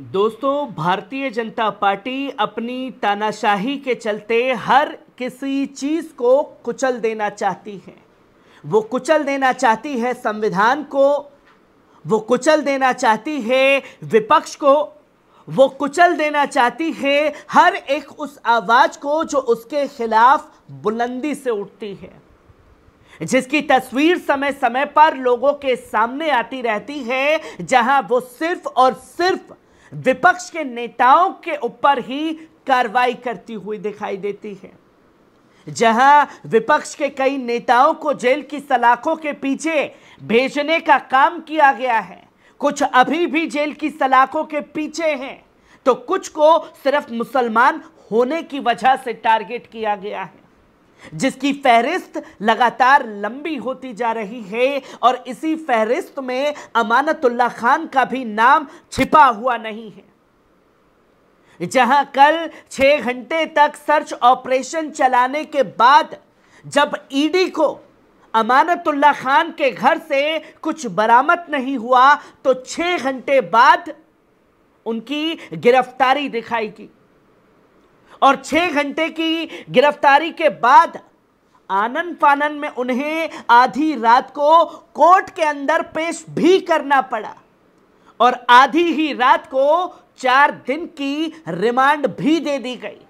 दोस्तों भारतीय जनता पार्टी अपनी तानाशाही के चलते हर किसी चीज़ को कुचल देना चाहती है वो कुचल देना चाहती है संविधान को वो कुचल देना चाहती है विपक्ष को वो कुचल देना चाहती है हर एक उस आवाज़ को जो उसके खिलाफ बुलंदी से उठती है जिसकी तस्वीर समय समय पर लोगों के सामने आती रहती है जहां वो सिर्फ और सिर्फ विपक्ष के नेताओं के ऊपर ही कार्रवाई करती हुई दिखाई देती है जहां विपक्ष के कई नेताओं को जेल की सलाखों के पीछे भेजने का काम किया गया है कुछ अभी भी जेल की सलाखों के पीछे हैं तो कुछ को सिर्फ मुसलमान होने की वजह से टारगेट किया गया है जिसकी फहरिस्त लगातार लंबी होती जा रही है और इसी फहरिस्त में अमानतुल्ला खान का भी नाम छिपा हुआ नहीं है जहां कल छह घंटे तक सर्च ऑपरेशन चलाने के बाद जब ईडी को अमानतुल्ला खान के घर से कुछ बरामद नहीं हुआ तो छह घंटे बाद उनकी गिरफ्तारी दिखाई गई और छः घंटे की गिरफ्तारी के बाद आनंद फानन में उन्हें आधी रात को कोर्ट के अंदर पेश भी करना पड़ा और आधी ही रात को चार दिन की रिमांड भी दे दी गई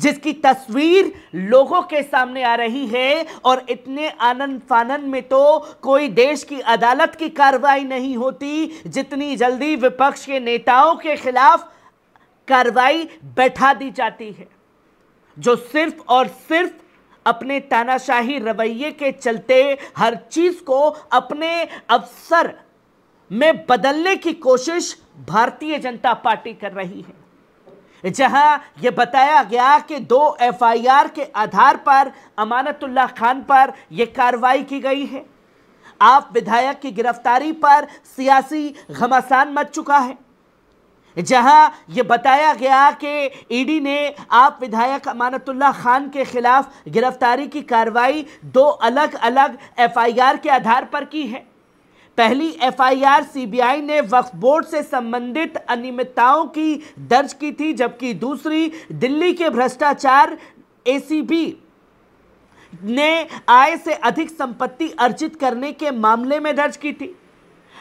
जिसकी तस्वीर लोगों के सामने आ रही है और इतने आनंद फानन में तो कोई देश की अदालत की कार्रवाई नहीं होती जितनी जल्दी विपक्ष के नेताओं के खिलाफ कार्रवाई बैठा दी जाती है जो सिर्फ और सिर्फ अपने तानाशाही रवैये के चलते हर चीज को अपने अवसर में बदलने की कोशिश भारतीय जनता पार्टी कर रही है जहां यह बताया गया कि दो एफआईआर के आधार पर अमानतुल्लाह खान पर यह कार्रवाई की गई है आप विधायक की गिरफ्तारी पर सियासी घमासान मच चुका है जहां यह बताया गया कि ईडी ने आप विधायक अमानतुल्ला खान के खिलाफ गिरफ्तारी की कार्रवाई दो अलग अलग एफआईआर के आधार पर की है पहली एफआईआर सीबीआई ने वक्फ बोर्ड से संबंधित अनियमितताओं की दर्ज की थी जबकि दूसरी दिल्ली के भ्रष्टाचार एसीबी ने आय से अधिक संपत्ति अर्जित करने के मामले में दर्ज की थी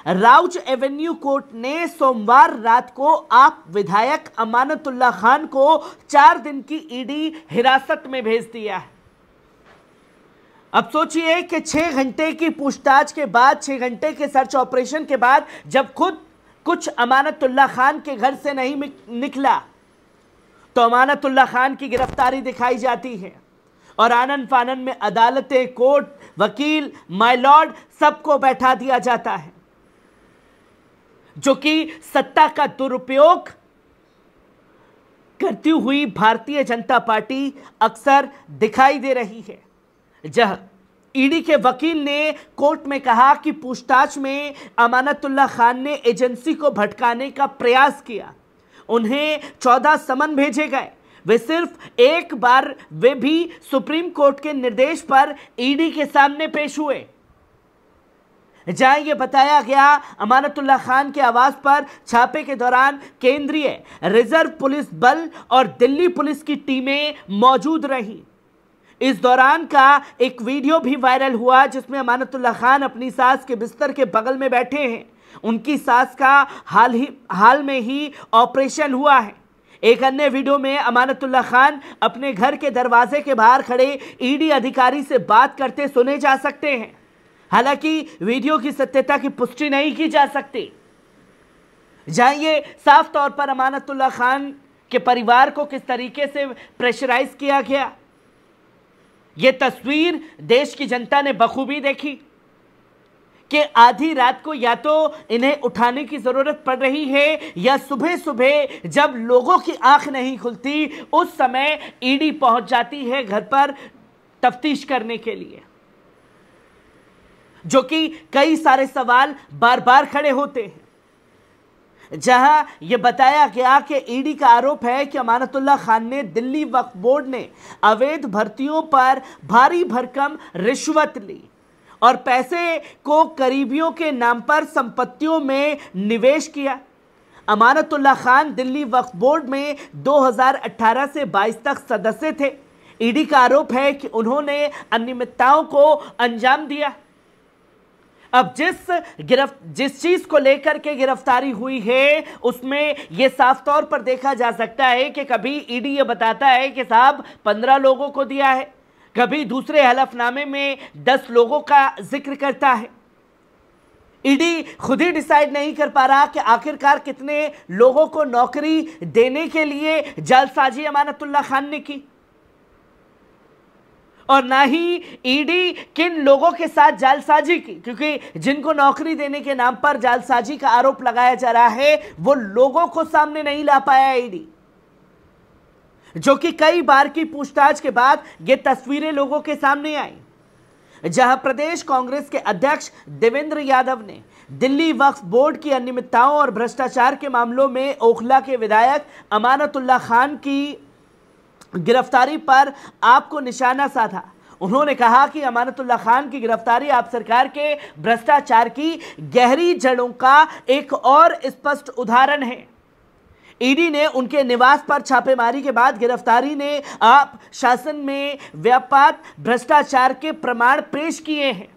राउच एवेन्यू कोर्ट ने सोमवार रात को आप विधायक अमानतुल्ला खान को चार दिन की ईडी हिरासत में भेज दिया है अब सोचिए कि छह घंटे की पूछताछ के बाद छह घंटे के सर्च ऑपरेशन के बाद जब खुद कुछ अमानतुल्ला खान के घर से नहीं निकला तो अमानतुल्ला खान की गिरफ्तारी दिखाई जाती है और आनंद फानन में अदालतें कोर्ट वकील माइलॉर्ड सबको बैठा दिया जाता है जो कि सत्ता का दुरुपयोग करती हुई भारतीय जनता पार्टी अक्सर दिखाई दे रही है जह ईडी के वकील ने कोर्ट में कहा कि पूछताछ में अमानतुल्ला खान ने एजेंसी को भटकाने का प्रयास किया उन्हें चौदह समन भेजे गए वे सिर्फ एक बार वे भी सुप्रीम कोर्ट के निर्देश पर ईडी के सामने पेश हुए जहां ये बताया गया अमानतुल्ला खान के आवास पर छापे के दौरान केंद्रीय रिजर्व पुलिस बल और दिल्ली पुलिस की टीमें मौजूद रही इस दौरान का एक वीडियो भी वायरल हुआ जिसमें अमानतुल्ला खान अपनी सास के बिस्तर के बगल में बैठे हैं उनकी सास का हाल ही हाल में ही ऑपरेशन हुआ है एक अन्य वीडियो में अमानतुल्ला खान अपने घर के दरवाजे के बाहर खड़े ईडी अधिकारी से बात करते सुने जा सकते हैं हालांकि वीडियो की सत्यता की पुष्टि नहीं की जा सकती जहां ये साफ तौर पर अमानतुल्ला खान के परिवार को किस तरीके से प्रेशराइज किया गया ये तस्वीर देश की जनता ने बखूबी देखी कि आधी रात को या तो इन्हें उठाने की ज़रूरत पड़ रही है या सुबह सुबह जब लोगों की आंख नहीं खुलती उस समय ईडी पहुंच जाती है घर पर तफ्तीश करने के लिए जो कि कई सारे सवाल बार बार खड़े होते हैं जहां यह बताया गया कि ईडी e का आरोप है कि अमानतुल्ला खान ने दिल्ली वक्फ बोर्ड ने अवैध भर्तियों पर भारी भरकम रिश्वत ली और पैसे को करीबियों के नाम पर संपत्तियों में निवेश किया अमानतुल्ला खान दिल्ली वक्फ बोर्ड में 2018 से 22 तक सदस्य थे ईडी e का आरोप है कि उन्होंने अनियमितताओं को अंजाम दिया अब जिस गिरफ्त जिस चीज को लेकर के गिरफ्तारी हुई है उसमें यह साफ तौर पर देखा जा सकता है कि कभी ईडी e यह बताता है कि साहब पंद्रह लोगों को दिया है कभी दूसरे हलफनामे में दस लोगों का जिक्र करता है ईडी e खुद ही डिसाइड नहीं कर पा रहा कि आखिरकार कितने लोगों को नौकरी देने के लिए जालसाजी अमानतुल्ला खान ने की और ना ही ईडी e किन लोगों के साथ जालसाजी की क्योंकि जिनको नौकरी देने के नाम पर जालसाजी का आरोप लगाया जा रहा है वो लोगों को सामने नहीं ला पाया ईडी e जो कि कई बार की पूछताछ के बाद ये तस्वीरें लोगों के सामने आई जहां प्रदेश कांग्रेस के अध्यक्ष देवेंद्र यादव ने दिल्ली वक्फ बोर्ड की अनियमितताओं और भ्रष्टाचार के मामलों में ओखला के विधायक अमानतुल्ला खान की गिरफ्तारी पर आपको निशाना साधा उन्होंने कहा कि अमानतुल्ला खान की गिरफ्तारी आप सरकार के भ्रष्टाचार की गहरी जड़ों का एक और स्पष्ट उदाहरण है ईडी ने उनके निवास पर छापेमारी के बाद गिरफ्तारी ने आप शासन में व्यापार भ्रष्टाचार के प्रमाण पेश किए हैं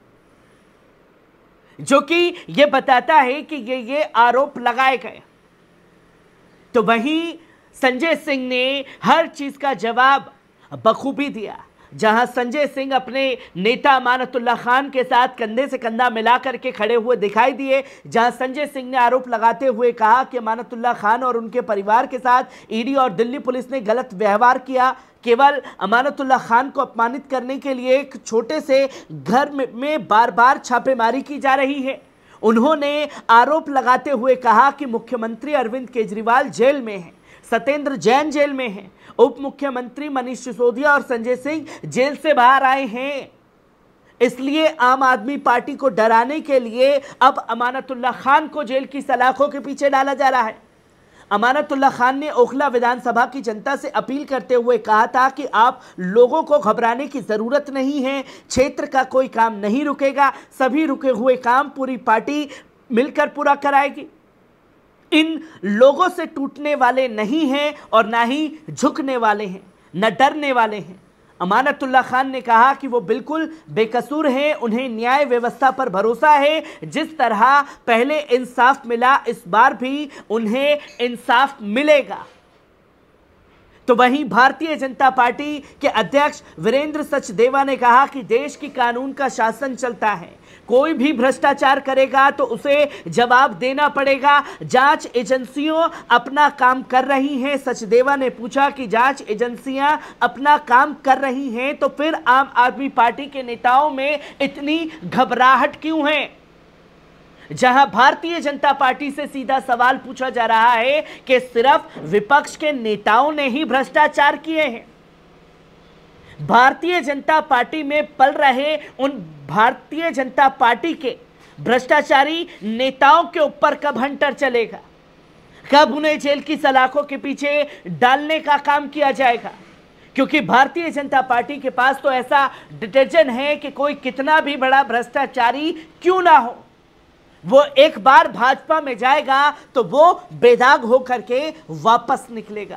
जो कि यह बताता है कि ये ये आरोप लगाए गए तो वहीं संजय सिंह ने हर चीज़ का जवाब बखूबी दिया जहां संजय सिंह अपने नेता अमानतुल्ला खान के साथ कंधे से कंधा मिला करके खड़े हुए दिखाई दिए जहां संजय सिंह ने आरोप लगाते हुए कहा कि अमानतुल्ला खान और उनके परिवार के साथ ईडी और दिल्ली पुलिस ने गलत व्यवहार किया केवल अमानतुल्ला खान को अपमानित करने के लिए एक छोटे से घर में बार बार छापेमारी की जा रही है उन्होंने आरोप लगाते हुए कहा कि मुख्यमंत्री अरविंद केजरीवाल जेल में हैं सत्येंद्र जैन जेल में हैं उप मुख्यमंत्री मनीष सिसोदिया और संजय सिंह जेल से बाहर आए हैं इसलिए आम आदमी पार्टी को डराने के लिए अब अमानतुल्ला खान को जेल की सलाखों के पीछे डाला जा रहा है अमानतुल्ला खान ने ओखला विधानसभा की जनता से अपील करते हुए कहा था कि आप लोगों को घबराने की ज़रूरत नहीं है क्षेत्र का कोई काम नहीं रुकेगा सभी रुके हुए काम पूरी पार्टी मिलकर पूरा कराएगी इन लोगों से टूटने वाले नहीं हैं और ना ही झुकने वाले हैं न डरने वाले हैं अमानतुल्ला खान ने कहा कि वो बिल्कुल बेकसूर हैं उन्हें न्याय व्यवस्था पर भरोसा है जिस तरह पहले इंसाफ मिला इस बार भी उन्हें इंसाफ मिलेगा तो वहीं भारतीय जनता पार्टी के अध्यक्ष वीरेंद्र सचदेवा ने कहा कि देश की कानून का शासन चलता है कोई भी भ्रष्टाचार करेगा तो उसे जवाब देना पड़ेगा जांच एजेंसियों अपना काम कर रही हैं सचदेवा ने पूछा कि जांच एजेंसियां अपना काम कर रही हैं तो फिर आम आदमी पार्टी के नेताओं में इतनी घबराहट क्यों है जहां भारतीय जनता पार्टी से सीधा सवाल पूछा जा रहा है कि सिर्फ विपक्ष के नेताओं ने ही भ्रष्टाचार किए हैं भारतीय जनता पार्टी में पल रहे उन भारतीय जनता पार्टी के भ्रष्टाचारी नेताओं के ऊपर कब हंटर चलेगा कब उन्हें जेल की सलाखों के पीछे डालने का काम किया जाएगा क्योंकि भारतीय जनता पार्टी के पास तो ऐसा डिटर्जन है कि कोई कितना भी बड़ा भ्रष्टाचारी क्यों ना हो वो एक बार भाजपा में जाएगा तो वो बेदाग होकर के वापस निकलेगा